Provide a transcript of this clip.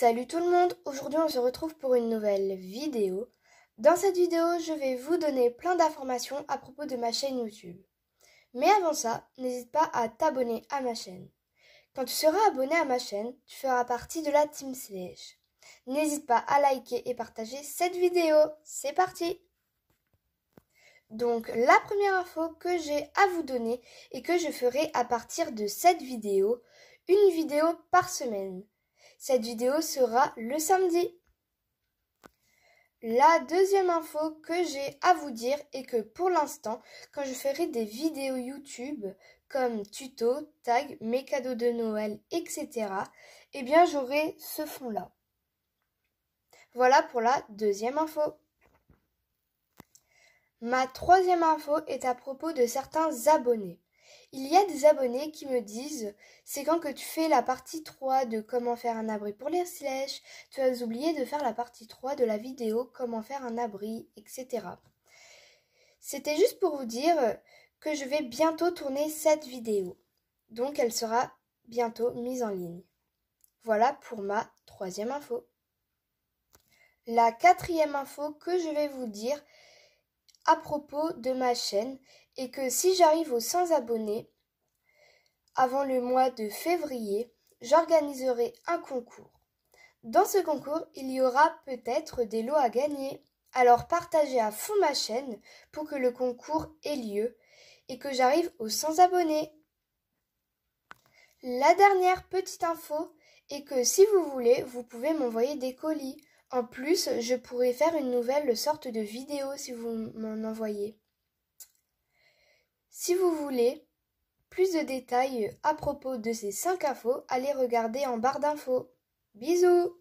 Salut tout le monde, aujourd'hui on se retrouve pour une nouvelle vidéo. Dans cette vidéo, je vais vous donner plein d'informations à propos de ma chaîne YouTube. Mais avant ça, n'hésite pas à t'abonner à ma chaîne. Quand tu seras abonné à ma chaîne, tu feras partie de la Team Slash. N'hésite pas à liker et partager cette vidéo. C'est parti donc la première info que j'ai à vous donner et que je ferai à partir de cette vidéo, une vidéo par semaine. Cette vidéo sera le samedi. La deuxième info que j'ai à vous dire est que pour l'instant, quand je ferai des vidéos YouTube comme tuto, tag, mes cadeaux de Noël, etc., eh bien j'aurai ce fond-là. Voilà pour la deuxième info. Ma troisième info est à propos de certains abonnés. Il y a des abonnés qui me disent C'est quand que tu fais la partie 3 de comment faire un abri pour les slèches, Tu as oublié de faire la partie 3 de la vidéo comment faire un abri, etc. C'était juste pour vous dire que je vais bientôt tourner cette vidéo. Donc elle sera bientôt mise en ligne. Voilà pour ma troisième info. La quatrième info que je vais vous dire, à propos de ma chaîne et que si j'arrive aux 100 abonnés avant le mois de février, j'organiserai un concours. Dans ce concours, il y aura peut-être des lots à gagner. Alors partagez à fond ma chaîne pour que le concours ait lieu et que j'arrive aux 100 abonnés. La dernière petite info est que si vous voulez, vous pouvez m'envoyer des colis. En plus, je pourrais faire une nouvelle sorte de vidéo si vous m'en envoyez. Si vous voulez plus de détails à propos de ces 5 infos, allez regarder en barre d'infos. Bisous